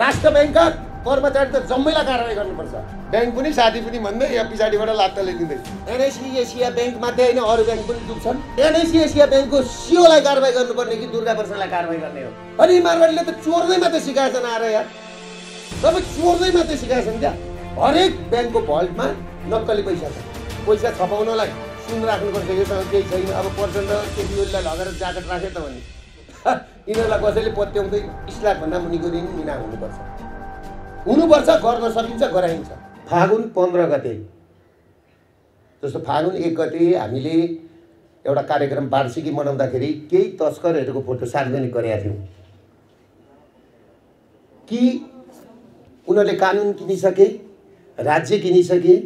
राष्ट्र ब्याङ्कका कर्मचारी त जम्मैलाई कारवाही गर्नुपर्छ ब्याङ्क पनि साथी पनि भन्दै या पछाडिबाट लात्ता ल्याइदिँदै एनएसी एसिया ब्याङ्क मात्रै होइन अरू ब्याङ्क पनि डुब्छन् एनएसी एसिया ब्याङ्कको सिओलाई कारवाही गर्नुपर्ने कि दुर्गा प्रसादलाई कारवाही गर्ने हो अनि मारवाडीले त चोर्दै मात्रै सिकाएछन् आएर यार सबै चोर्दै मात्रै सिकाएछन् क्या हरेक ब्याङ्कको भल्टमा नक्कली पैसा छ पैसा छपाउनलाई सुन राख्नुपर्छ योसँग केही छैन अब पर्सेन्ट लगेर ज्याकेट राखेँ त भने यिनीहरूलाई कसैले पत्याउँदै इस्लामभन्दा मुनिको दिन मिना हुनुपर्छ हुनुपर्छ गर्न सकिन्छ गराइन्छ फागुन पन्ध्र गते जस्तो फागुन एक गते हामीले एउटा कार्यक्रम वार्षिकी मनाउँदाखेरि केही तस्करहरूको फोटो सार्वजनिक गरेका थियौँ कि उनीहरूले कानुन किनिसके राज्य किनिसके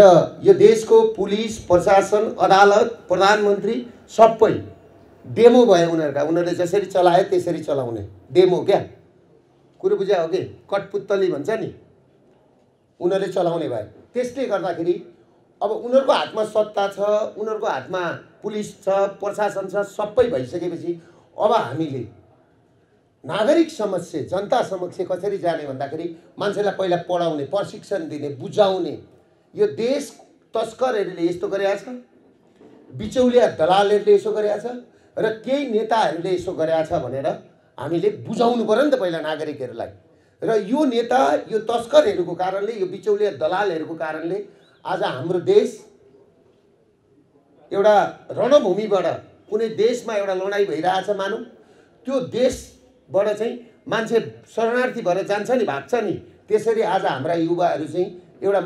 र यो देशको पुलिस प्रशासन अदालत प्रधानमन्त्री सबै डेमो भयो उनीहरूका उनीहरूले जसरी चलायो त्यसरी चलाउने डेमो क्या कुरो बुझायो कि कठपुतली भन्छ नि उनीहरूले चलाउने भयो त्यसले गर्दाखेरि अब उनीहरूको हातमा सत्ता छ उनीहरूको हातमा पुलिस छ प्रशासन छ सबै भइसकेपछि अब हामीले नागरिक समक्ष जनता समक्ष कसरी जाने भन्दाखेरि मान्छेलाई पहिला पढाउने प्रशिक्षण दिने बुझाउने यो देश तस्करहरूले यस्तो गरेका छ बिचौलिया दलालहरूले यसो गरेका छ र केही नेताहरूले यसो गरेका छ भनेर हामीले बुझाउनु पऱ्यो नि त पहिला नागरिकहरूलाई र यो नेता यो तस्करहरूको कारणले यो बिचौलिया दलालहरूको कारणले आज हाम्रो देश एउटा रणभूमिबाट कुनै देशमा एउटा लडाइँ भइरहेछ मानौँ त्यो देशबाट चाहिँ मान्छे शरणार्थी भएर जान्छ नि भाग्छ नि त्यसरी आज हाम्रा युवाहरू चाहिँ एउटा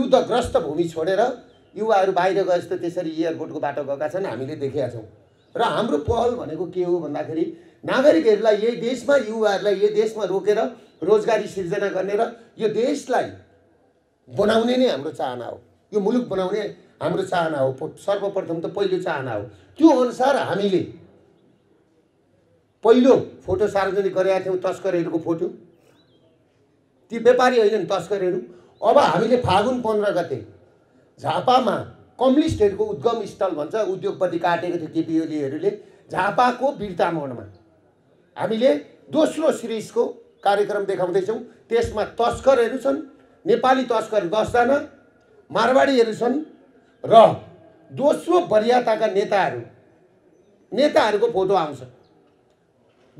युद्धग्रस्त भूमि छोडेर युवाहरू बाहिर गए जस्तो त्यसरी एयरपोर्टको बाटो गएका छन् हामीले देखेका छौँ र हाम्रो पहल भनेको के हो भन्दाखेरि नागरिकहरूलाई यही देशमा युवाहरूलाई यही देशमा रोकेर रोजगारी सिर्जना गर्ने र यो देशलाई बनाउने नै हाम्रो चाहना हो यो मुलुक बनाउने हाम्रो चाहना हो सर्वप्रथम त पहिलो चाहना हो त्यो अनुसार हामीले पहिलो फोटो सार्वजनिक गरेका थियौँ तस्करहरूको फोटो ती व्यापारी होइनन् तस्करहरू अब हामीले फागुन पन्ध्र गते झापामा कम्युनिस्टहरूको उद्गम स्थल भन्छ उद्योगपति काटेको थियो केपी ओलीहरूले झापाको बिर्ता मोडमा हामीले दोस्रो सिरिजको कार्यक्रम देखाउँदैछौँ त्यसमा तस्करहरू छन् नेपाली तस्कर दसजना मारवाडीहरू छन् र दोस्रो वरियताका नेताहरू नेताहरूको फोटो आउँछ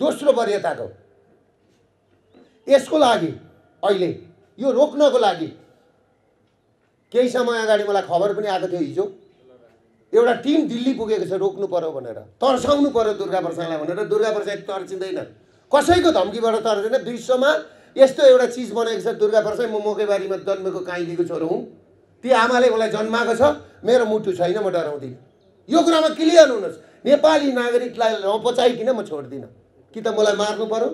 दोस्रो वरियताको यसको लागि अहिले यो रोक्नको लागि केही समय अगाडि मलाई खबर पनि आएको थियो हिजो एउटा टिम दिल्ली पुगेको छ रोक्नु पऱ्यो भनेर तर्साउनु पऱ्यो दुर्गा प्रसादलाई भनेर दुर्गा प्रसाद तर्सिँदैन कसैको धम्कीबाट तर्दैन विश्वमा यस्तो एउटा चिज बनाएको छ दुर्गा प्रसाद म मकैबारीमा जन्मेको काइँदीको छोरो हुँ ती आमाले मलाई जन्माएको छ मेरो मुटु छैन म डराउँदिनँ यो कुरामा क्लियर हुनुहोस् नेपाली नागरिकलाई नपचाइकन म छोड्दिनँ कि त मलाई मार्नु पऱ्यो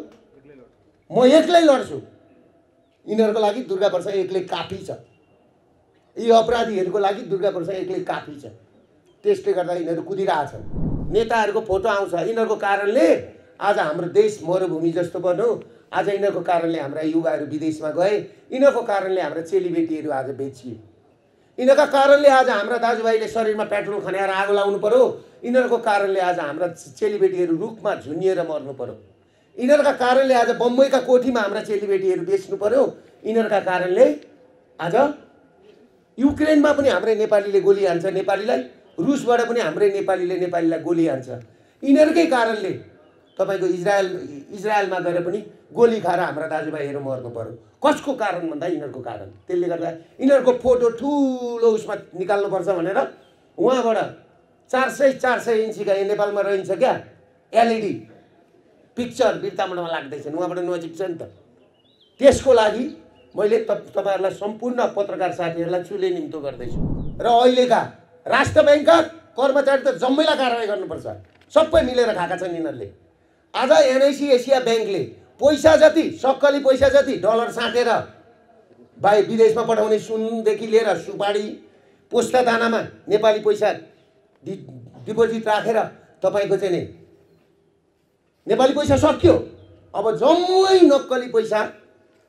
म एक्लै लड्छु यिनीहरूको लागि दुर्गा प्रसाद एक्लै काफी छ यी अपराधीहरूको लागि दुर्गा प्रसाद एक्लै काफी छ त्यसले गर्दा यिनीहरू कुदिरहेछ नेताहरूको फोटो आउँछ यिनीहरूको कारणले आज हाम्रो देश मरुभूमि जस्तो बन्यो आज यिनीहरूको कारणले हाम्रा युवाहरू विदेशमा गए यिनीहरूको कारणले हाम्रा चेलीबेटीहरू आज बेचिए यिनीहरूका कारणले आज हाम्रा दाजुभाइले शरीरमा पेट्रोल खनाएर आगो लाउनु पऱ्यो यिनीहरूको कारणले आज हाम्रा चेलीबेटीहरू रुखमा झुनिएर मर्नु पऱ्यो यिनीहरूका कारणले आज बम्बईका कोठीमा हाम्रा चेलीबेटीहरू बेच्नु पऱ्यो यिनीहरूका कारणले आज युक्रेनमा पनि हाम्रै नेपालीले गोली हान्छ नेपालीलाई रुसबाट पनि हाम्रै नेपालीले नेपालीलाई गोली हान्छ यिनीहरूकै कारणले तपाईँको इजरायल इजरायलमा गएर पनि गोली खाएर हाम्रा दाजुभाइहरू मर्नु पऱ्यो कसको कारण भन्दा यिनीहरूको कारण त्यसले गर्दा यिनीहरूको फोटो ठुलो उसमा निकाल्नुपर्छ भनेर उहाँबाट चार सय चार सय इन्चीका नेपालमा रहन्छ क्या एलइडी पिक्चर बिर्तामणमा लाग्दैछन् उहाँबाट नजिक छ नि त त्यसको लागि मैले त तपाईँहरूलाई सम्पूर्ण पत्रकार साथीहरूलाई चुले निम्तो गर्दैछु र अहिलेका राष्ट्र ब्याङ्कका कर्मचारी त जम्मैलाई कारवाही गर्नुपर्छ सबै मिलेर खाएका छन् यिनीहरूले आज एनआइसी एसिया ब्याङ्कले पैसा जति सक्कली पैसा जति डलर साटेर बाहि विदेशमा पठाउने सुनदेखि लिएर सुपारी पोस्ता दानामा नेपाली पैसा डि डिपोजिट राखेर तपाईँको चाहिँ नि नेपाली पैसा सक्यो अब जम्मै नक्कली पैसा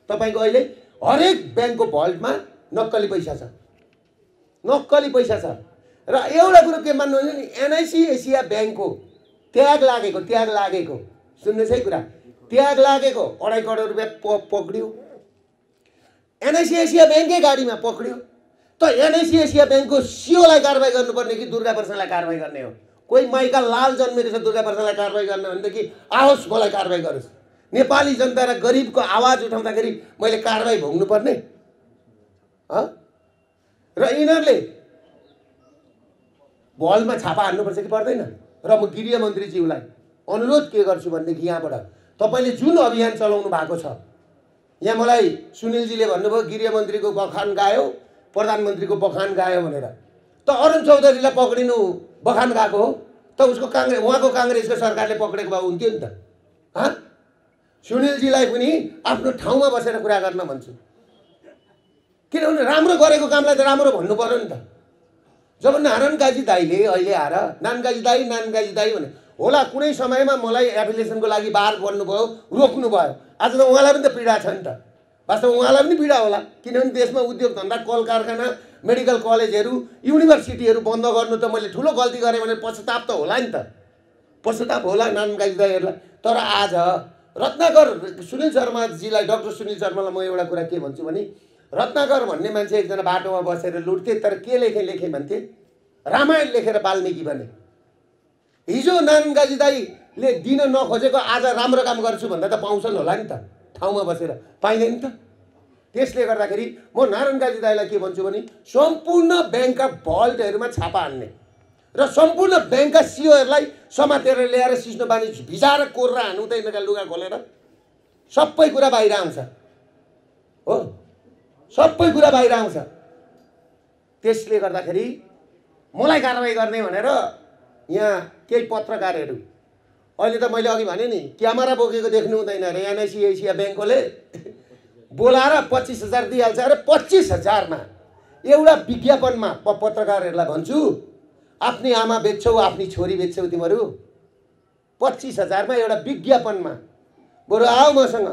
तपाईँको अहिले हरेक ब्याङ्कको भल्टमा नक्कली पैसा छ नक्कली पैसा छ र एउटा कुरो के मान्नुहुन्छ नि एनआइसी एसिया ब्याङ्कको त्याग लागेको त्याग लागेको सुन्नुहोस् है कुरा त्याग लागेको अढाई करोड रुपियाँ प पक्रियो एनआइसी एसिया ब्याङ्कै गाडीमा पक्रियो त एनआइसी एसिया ब्याङ्कको सिओलाई कारवाही गर्नुपर्ने कि दुर्गा प्रसादलाई कारवाही गर्ने हो कोही माइका लाल जन्मिरहेछ दुर्गा प्रसादलाई कारवाही गर्ने भनेदेखि आओस् मलाई कारवाही गरोस् नेपाली जनता र गरिबको आवाज उठाउँदाखेरि मैले कारवाही भोग्नुपर्ने र यिनीहरूले भलमा छापा हान्नुपर्छ कि पर्दैन र म गृहमन्त्रीज्यूलाई अनुरोध के गर्छु भनेदेखि यहाँबाट तपाईँले जुन अभियान चलाउनु भएको छ यहाँ मलाई सुनिलजीले भन्नुभयो गृहमन्त्रीको बखान गायो प्रधानमन्त्रीको बखान गायो भनेर त अरुण चौधरीलाई पक्रिनु बखान गएको हो त उसको काङ्ग्रेस उहाँको काङ्ग्रेसको सरकारले पक्रेको भए हुन्थ्यो नि त हाँ सुनिलजीलाई पनि आफ्नो ठाउँमा बसेर कुरा गर्न भन्छु किनभने राम्रो गरेको कामलाई त राम्रो भन्नु पऱ्यो नि त जब नारायण गाजी दाईले अहिले आएर गाजी दाई गाजी दाई भने होला कुनै समयमा मलाई एफिलिएसनको लागि बार गर्नुभयो रोक्नु भयो आज त उहाँलाई पनि त पीडा छ नि त वास्तव उहाँलाई पनि पीडा होला किनभने देशमा उद्योग धन्दा कल कारखाना मेडिकल कलेजहरू युनिभर्सिटीहरू बन्द गर्नु त मैले ठुलो गल्ती गरेँ भने पश्चाताप त होला नि त पश्चाताप होला गाजी दाईहरूलाई तर आज रत्नाकर सुनिल शर्माजीलाई डक्टर सुनिल शर्मालाई म एउटा कुरा के भन्छु भने रत्नाकर भन्ने मान्छे एकजना बाटोमा बसेर लुट्थे तर के लेखेँ लेखेँ भन्थे रामायण लेखेर वाल्मिकी भने हिजो नानगाजी दाईले दिन नखोजेको आज राम्रो काम गर्छु भन्दा त पाउँछन् होला नि त ठाउँमा बसेर पाइँदैन नि त त्यसले गर्दाखेरि म नारायण गाजी दाईलाई के भन्छु भने सम्पूर्ण ब्याङ्कका भल्टहरूमा छापा हान्ने र सम्पूर्ण ब्याङ्कका सिओहरूलाई समातेर ल्याएर सिस्नो बानी भिजाएर कोरेर हान्दै यिनीहरूका लुगा खोलेर सबै कुरा बाहिर आउँछ हो सबै कुरा बाहिर आउँछ त्यसले गर्दाखेरि मलाई कारवाही गर्ने भनेर यहाँ केही पत्रकारहरू अहिले त मैले अघि भने नि क्यामेरा बोकेको देख्नु हुँदैन अरे एनआइसी एसिया ब्याङ्कले बोलाएर पच्चिस हजार दिइहाल्छ अरे पच्चिस हजारमा एउटा विज्ञापनमा प पत्रकारहरूलाई भन्छु आफ्नै आमा बेच्छौ आफ्नै छोरी बेच्छौ तिमीहरू पच्चिस हजारमा एउटा विज्ञापनमा बरु आऊ मसँग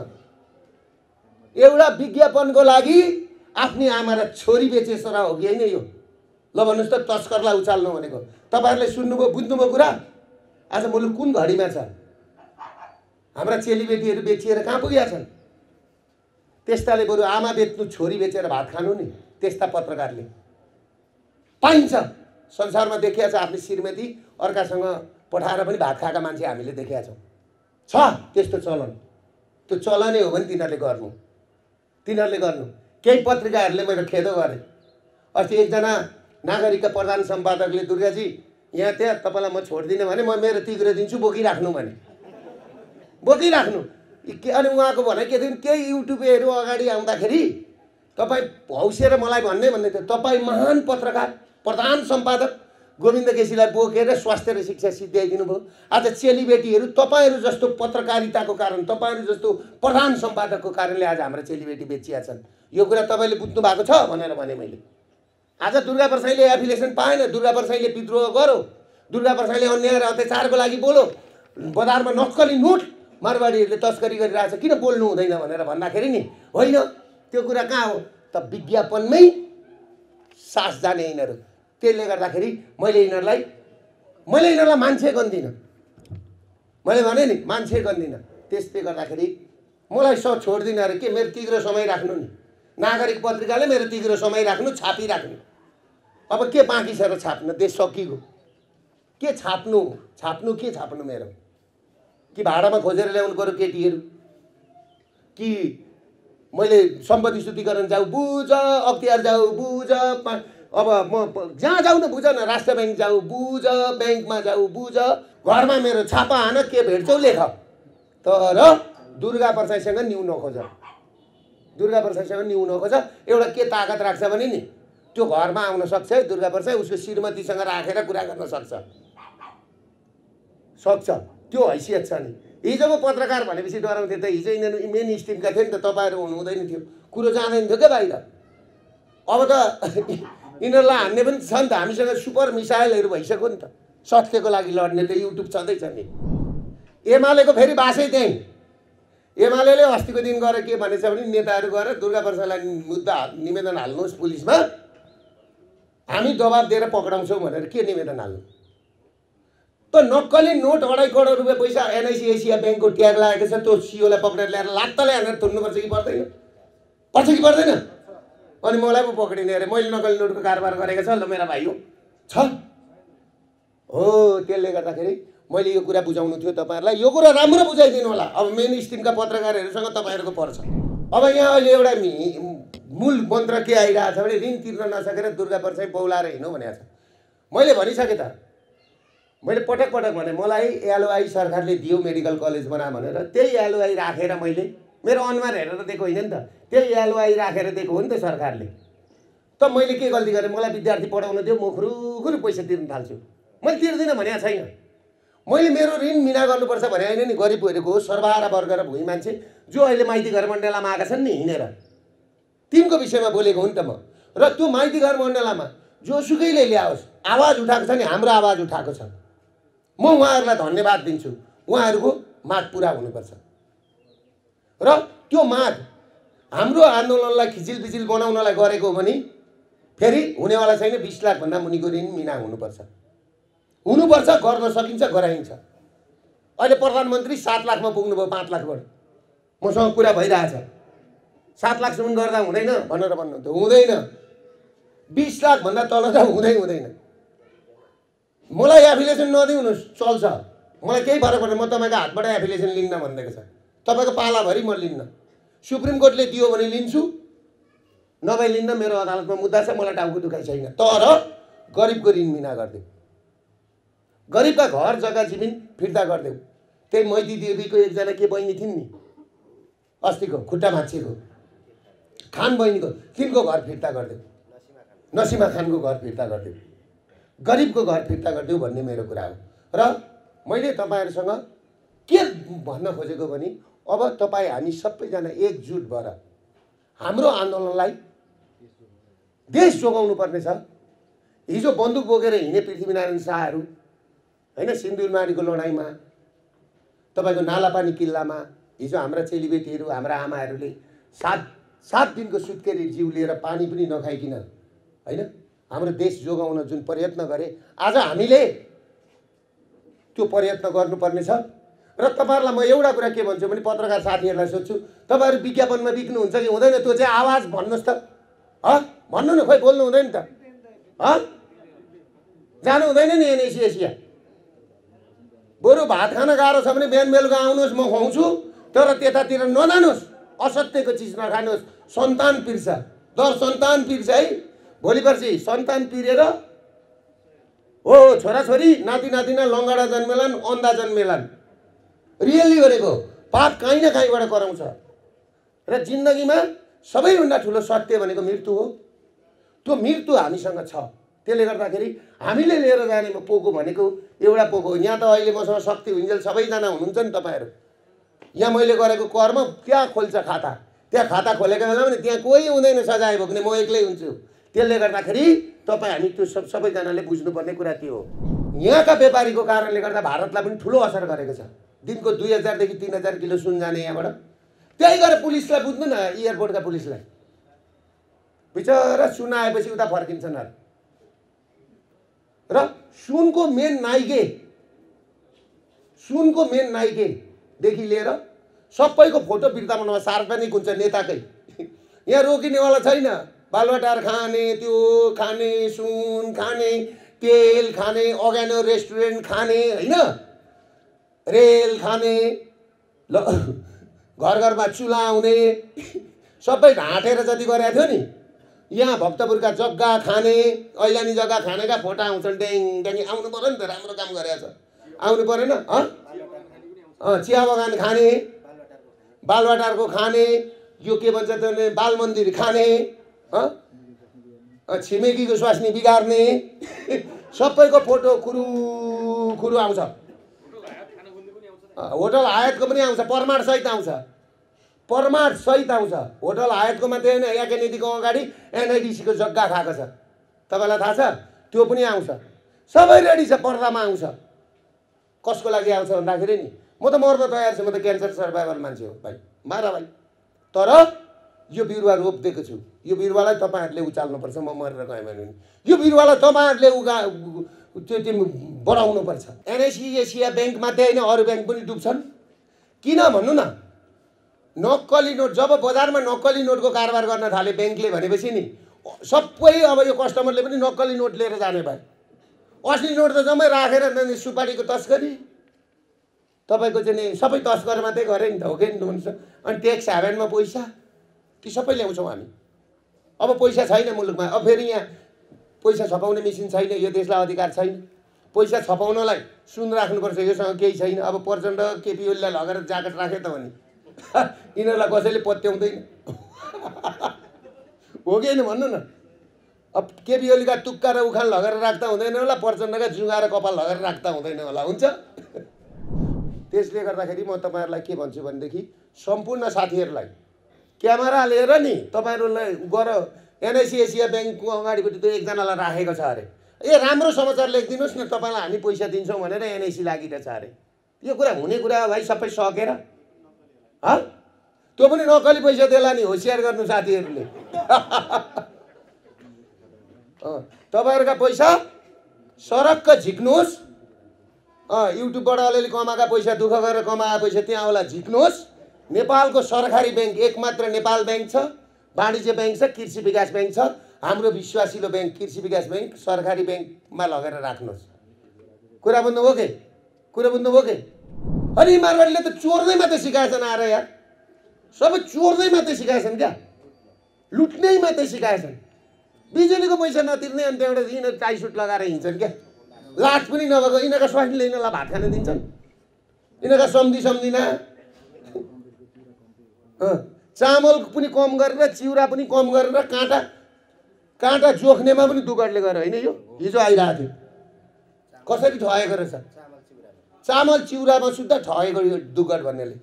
एउटा विज्ञापनको लागि आफ्नै आमा र छोरी बेचेसर हो कि होइन यो ल भन्नुहोस् त तस्करलाई उचाल्नु भनेको तपाईँहरूले सुन्नुभयो बुझ्नुभयो कुरा आज मुलुक कुन घडीमा छ हाम्रा चेलीबेटीहरू बेचिएर कहाँ पुगेका छन् त्यस्ताले बरु आमा बेच्नु छोरी बेचेर भात खानु नि त्यस्ता पत्रकारले पाइन्छ संसारमा देखिया छ आफ्नो श्रीमती अर्कासँग पठाएर पनि भात खाएका मान्छे हामीले देखिया छौँ छ त्यस्तो चलन त्यो चलनै हो भने तिनीहरूले गर्नु तिनीहरूले गर्नु केही पत्रिकाहरूले मैले खेदो गरेँ अस्ति एकजना नागरिकका प्रधान सम्पादकले दुर्गाजी यहाँ त्यहाँ तपाईँलाई म छोडिदिनँ भने म मेरो तिग्रो दिन्छु बोकिराख्नु भने बोकिराख्नु के अनि उहाँको भने के थियो केही युट्युबहरू अगाडि आउँदाखेरि तपाईँ हौसेर मलाई भन्ने भन्दै थियो तपाईँ महान पत्रकार प्रधान सम्पादक गोविन्द केसीलाई बोकेर स्वास्थ्य र शिक्षा सिद्ध्याइदिनु भयो आज चेलीबेटीहरू तपाईँहरू जस्तो पत्रकारिताको कारण तपाईँहरू जस्तो प्रधान सम्पादकको कारणले आज हाम्रा चेलीबेटी बेचिया छन् यो कुरा तपाईँले बुझ्नु भएको छ भनेर भने मैले आज दुर्गा प्रसाईले एफिलिएसन पाएन दुर्गा प्रसाईले विद्रोह गरो दुर्गा प्रसाईले अन्याय र अत्याचारको लागि बोलो बजारमा नक्कली नोट मारवाडीहरूले तस्करी गरिरहेछ किन बोल्नु हुँदैन भनेर भन्दाखेरि नि होइन त्यो कुरा कहाँ हो त विज्ञापनमै सास जाने यिनीहरू त्यसले गर्दाखेरि मैले यिनीहरूलाई मैले यिनीहरूलाई मान्छे गन्दिनँ मैले भने नि मान्छे गन्दिनँ त्यसले गर्दाखेरि मलाई स छोड्दिनँ अरे के मेरो तिग्रो समय राख्नु नि नागरिक पत्रिकाले मेरो तिग्रो समय राख्नु छापिराख्नु अब के बाँकी छ र छाप्न देश सकिगयो के छाप्नु छाप्नु के छाप्नु मेरो कि भाडामा खोजेर ल्याउनु पऱ्यो केटीहरू कि मैले सम्पत्ति शुद्धिकरण जाऊ बुझ अख्तियार जाऊ बुझ अब म जहाँ जाउँ न बुझ न राष्ट्र ब्याङ्क जाऊ बुझ ब्याङ्कमा जाऊ बुझ घरमा मेरो छापा हान के भेट्छौ लेख तर दुर्गा प्रसाईसँग न्यु नखोज दुर्गा प्रसाईसँग न्यु नखोज एउटा के ताकत राख्छ भने नि त्यो घरमा आउन सक्छ है दुर्गा प्रसाई उसको श्रीमतीसँग राखेर कुरा गर्न सक्छ सक्छ त्यो हैसियत छ नि हिजोको पत्रकार भनेपछि डराउँथे त हिजो यिनीहरू मेन स्ट्रिमका थिए नि त तपाईँहरू हुनुहुँदैन थियो कुरो जाँदैन थियो क्या बाहिर अब त यिनीहरूलाई हान्ने पनि छ नि त हामीसँग सुपर मिसाइलहरू भइसक्यो नि त सत्यको लागि लड्ने त युट्युब छँदैछ नि एमालेको फेरि बासै त्यहीँ एमाले अस्तिको दिन गएर के भनेछ भने नेताहरू गएर दुर्गा प्रसादलाई मुद्दा निवेदन हाल्नुहोस् पुलिसमा हामी दबाब दिएर पक्राउँछौँ भनेर के निवेदन हाल्नु त नक्कली नोट अढाई करोड रुपियाँ पैसा एनआइसी एसिया ब्याङ्कको ट्याग लागेको छ त्यो सिओलाई पक्रेर ल्याएर लात्तले हानेर थुन्नुपर्छ कि पर्दैन पर्छ कि पर्दैन अनि मलाई पो पक्रिने अरे मैले नकली नोटको कारोबार गरेको छ ल मेरा भाइ हो छ हो त्यसले गर्दाखेरि मैले यो कुरा बुझाउनु थियो तपाईँहरूलाई यो कुरा राम्रो बुझाइदिनु होला अब मेन स्ट्रिमका पत्रकारहरूसँग तपाईँहरूको पर्छ अब यहाँ अहिले एउटा मूल मन्त्र के आइरहेको छ भने ऋण तिर्न नसकेर दुर्गा परसाई बौलाएर हिँड्नु भनेको छ मैले भनिसकेँ त मैले पटक पटक भने मलाई एलओआई सरकारले दियो मेडिकल कलेज बना भनेर त्यही एलओआई राखेर मैले मेरो अनुहार हेरेर दिएको होइन नि त त्यो एलवाई राखेर दिएको हो नि त सरकारले त मैले के गल्ती गरेँ मलाई विद्यार्थी पढाउन दियो म खुरुखुरु पैसा तिर्न थाल्छु मैले तिर्दिनँ भनेको छैन मैले मेरो ऋण मिना गर्नुपर्छ भने होइन नि गरिबहरूको सर्वहारा वर्ग र भुइँ मान्छे जो अहिले माइती घर मण्डलामा आएका छन् नि हिँडेर तिनको विषयमा बोलेको हो नि त म र त्यो माइती घर मण्डलामा जोसुकैले ल्याओस् आवाज उठाएको छ नि हाम्रो आवाज उठाएको छ म उहाँहरूलाई धन्यवाद दिन्छु उहाँहरूको माग पुरा हुनुपर्छ र त्यो माग हाम्रो आन्दोलनलाई खिचिल फिचिल बनाउनलाई गरेको हो भने फेरि हुनेवाला छैन बिस लाखभन्दा मुनिको ऋण मिना हुनुपर्छ हुनुपर्छ गर्न सकिन्छ गराइन्छ अहिले प्रधानमन्त्री सात लाखमा पुग्नुभयो पाँच लाखबाट मसँग कुरा भइरहेछ सात लाखसम्म गर्दा हुँदैन भनेर भन्नुहुन्थ्यो हुँदैन बिस लाखभन्दा तल त हुँदै हुँदैन मलाई एफिलिएसन नदिउनुहोस् चल्छ मलाई केही फरक पर्दैन म तपाईँको हातबाट एफिलिएसन लिन्न भनिदिएको छ तपाईँको पालाभरि म लिन्न सुप्रिम कोर्टले दियो भने लिन्छु नभए लिन्न मेरो अदालतमा मुद्दा छ मलाई टाउको दुखाइ छैन तर गरिबको ऋण मिना गरिदेऊ गरिबका घर जग्गा जमिन फिर्ता गरिदेऊ त्यही मैती देवीको एकजना के बहिनी थिइन् नि अस्तिको खुट्टा भाँचेको खान बहिनीको तिनको घर फिर्ता गरिदेऊ नसिमा खानको घर फिर्ता गरिदेऊ गरिबको घर फिर्ता गरिदेऊ भन्ने मेरो कुरा हो र मैले तपाईँहरूसँग के भन्न खोजेको भने अब तपाईँ हामी सबैजना एकजुट भएर हाम्रो आन्दोलनलाई देश जोगाउनु पर्नेछ हिजो बन्दुक बोकेर हिँडे पृथ्वीनारायण शाहहरू होइन सिन्धुलमारीको लडाइँमा तपाईँको नालापानी किल्लामा हिजो हाम्रा चेलीबेटीहरू हाम्रा आमाहरूले सात सात दिनको सुत्केरी जिउ लिएर पानी पनि नखाइकन होइन हाम्रो देश जोगाउन जुन प्रयत्न गरे आज हामीले त्यो प्रयत्न गर्नुपर्नेछ र तपाईँहरूलाई म एउटा कुरा के भन्छु भने पत्रकार साथीहरूलाई सोध्छु तपाईँहरू विज्ञापनमा बिक्नुहुन्छ कि हुँदैन त्यो चाहिँ आवाज भन्नुहोस् त ह भन्नु न खोइ बोल्नु हुँदैन त ह जानु हुँदैन नि एनएसी एसिया बरु भात खान गाह्रो छ भने बिहान बेलुका आउनुहोस् म खुवाउँछु तर त्यतातिर नजानुहोस् असत्यको चिज नखानुहोस् सन्तान पिर्छ दर सन्तान पिर्छ है भोलि पर्सि सन्तान पिरेर हो छोराछोरी नाति नातिना लङ्गडा जन्मेलान् अन्धा जन्मेलान् रियल्ली गरेको पाप काहीँ न काहीँबाट कराउँछ र जिन्दगीमा सबैभन्दा ठुलो सत्य भनेको मृत्यु हो त्यो मृत्यु हामीसँग छ त्यसले गर्दाखेरि हामीले लिएर जाने पोको भनेको एउटा पोको हो यहाँ त अहिले मसँग शक्ति हुन्जेल सबैजना हुनुहुन्छ नि तपाईँहरू यहाँ मैले गरेको कर्म त्यहाँ खोल्छ खाता त्यहाँ खाता खोलेको बेला पनि त्यहाँ कोही हुँदैन सजाय भोग्ने म एक्लै हुन्छु त्यसले गर्दाखेरि तपाईँ हामी त्यो सब सबैजनाले बुझ्नुपर्ने कुरा के हो यहाँका व्यापारीको कारणले गर्दा भारतलाई पनि ठुलो असर गरेको छ दिनको दुई हजारदेखि तिन हजार किलो सुन जाने यहाँबाट त्यही गरेर पुलिसलाई बुझ्नु न एयरपोर्टका पुलिसलाई बिचरा सुन आएपछि उता फर्किन्छन् अरे र सुनको मेन नाइके सुनको मेन नाइकेदेखि लिएर सबैको फोटो बिर्ता सार्वजनिक हुन्छ नेताकै यहाँ रोकिनेवाला छैन बालुवाटार खाने त्यो खाने सुन खाने तेल खाने अर्ग्यानो रेस्टुरेन्ट खाने होइन रेल खाने ल घर घरमा चुला आउने सबै ढाँटेर जति गरेको थियो नि यहाँ भक्तपुरका जग्गा खाने ऐलानी जग्गा खानेका फोटा आउँछन् ड्याङ ड्याङ आउनु पऱ्यो नि त राम्रो काम गरेको छ आउनु परेन चिया बगान खाने बालवाटारको खाने यो के भन्छ त बाल मन्दिर खाने छिमेकीको स्वास्नी बिगार्ने सबैको फोटो कुरु कुरु आउँछ होटल आयातको पनि आउँछ प्रमाणसहित आउँछ प्रमाणसहित आउँछ होटल आयातको मात्रै होइन याके नीतिको अगाडि एनआइडिसीको जग्गा खाएको छ तपाईँलाई थाहा छ त्यो पनि आउँछ सबै रेडी छ पर्दामा आउँछ कसको लागि आउँछ भन्दाखेरि नि म त मर्न तयार छु म त क्यान्सर सर्भाइभल मान्छे हो भाइ मारा भाइ तर यो बिरुवा रोपिदिएको छु यो बिरुवालाई तपाईँहरूले उचाल्नुपर्छ म मरेर गएँ भने यो बिरुवालाई तपाईँहरूले उगा त्यो टिम बढाउनुपर्छ एनएसी एसिया ब्याङ्क मात्रै होइन अरू ब्याङ्क पनि डुब्छन् किन भन्नु न नक्कली नोट जब बजारमा नक्कली नोटको कारोबार गर्न थाले ब्याङ्कले भनेपछि नि सबै अब यो कस्टमरले पनि नक्कली नोट लिएर जाने भयो असली नोट त जम्मै राखेर सुपारीको तस्करी तपाईँको चाहिँ नि सबै तस्कर मात्रै गरे नि त हो कि नि त अनि ट्याक्स हेभेनमा पैसा ती सबै ल्याउँछौँ हामी अब पैसा छैन मुलुकमा अब फेरि यहाँ पैसा छपाउने मेसिन छैन यो देशलाई अधिकार छैन पैसा छपाउनलाई सुन राख्नुपर्छ योसँग केही छैन अब प्रचण्ड केपी ओलीलाई लगेर ज्याकेट राखे त भने यिनीहरूलाई कसैले पत्याउँदैन हो कि होइन भन्नु न अब केपी ओलीका तुक्का र उखान लगेर राख्दा हुँदैन होला प्रचण्डका जुङ्गा र कपाल लगेर राख्दा हुँदैन होला हुन्छ त्यसले गर्दाखेरि म तपाईँहरूलाई के भन्छु भनेदेखि सम्पूर्ण साथीहरूलाई क्यामेरा लिएर नि तपाईँहरूलाई गर एनआइसिएसिया ब्याङ्कको अगाडिपट्टि त्यो एकजनालाई राखेको छ अरे ए राम्रो समाचार लेखिदिनुहोस् न तपाईँलाई हामी पैसा दिन्छौँ भनेर एनआइसी लागिरहेछ अरे यो कुरा हुने कुरा हो भाइ सबै सकेर ह त्यो पनि नकली पैसा देला नि होसियार गर्नु साथीहरूले तपाईँहरूका पैसा सरक्क झिक्नुहोस् युट्युबबाट अलिअलि कमाएका पैसा दुःख गरेर कमाएका पैसा त्यहाँ होला झिक्नुहोस् नेपालको सरकारी ब्याङ्क एकमात्र नेपाल ब्याङ्क छ वाणिज्य ब्याङ्क छ कृषि विकास ब्याङ्क छ हाम्रो विश्वासिलो ब्याङ्क कृषि विकास ब्याङ्क सरकारी ब्याङ्कमा लगेर राख्नुहोस् कुरा बुझ्नुभयो के कुरा बुझ्नुभयो के अनि मारवाडीले त चोर्नै मात्रै सिकाएछन् आएर यहाँ सबै चोर्नै मात्रै सिकाएछन् क्या लुट्नै मात्रै सिकाएछन् बिजुलीको पैसा नतिर्ने अनि त्यहाँबाट यिनीहरू टाइसुट लगाएर हिँड्छन् क्या लाट पनि नभएको यिनीहरूका स्वास्नीले यिनीहरूलाई भात खान दिन्छन् यिनीहरूका सम्झि सम्झिना चामल पनि कम गरेर चिउरा पनि कम गरेर काँटा काँटा जोख्नेमा पनि दुगडले गरेर होइन यो हिजो आइरहेको थियो कसरी ठगेको रहेछ चामल चिउरामा सुद्धा ठगेको यो दुगड भन्नेले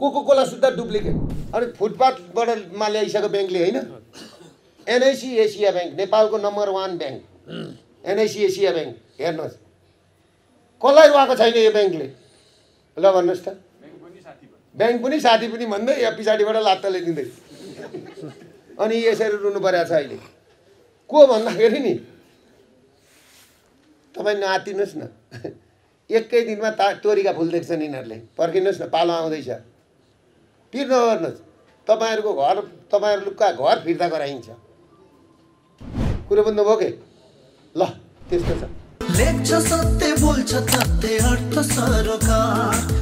कोको कोला सुद्धा डुप्लिकेट अनि फुटपाथबाटमा ल्याइसक्यो ब्याङ्कले होइन एनआइसी एसिया ब्याङ्क नेपालको number one bank NIC Asia bank हेर्नुहोस् कसलाई रुवाएको छैन यो ब्याङ्कले ल भन्नुहोस् त ब्याङ्क पनि साथी पनि भन्दै या पछाडिबाट लात्ताले दिँदै अनि यसरी रुनु परेको छ अहिले को भन्दाखेरि नि तपाईँ नआतिनुहोस् न एकै दिनमा ता तोरीका फुल देख्छन् यिनीहरूले पर्खिनुहोस् न पालो आउँदैछ पिर नगर्नुहोस् तपाईँहरूको घर तपाईँहरूका घर फिर्ता गराइन्छ कुरो बुझ्नुभयो के ल त्यस्तो छ लेख्छ सत्य बोल्छ सत्य अर्थ सरकार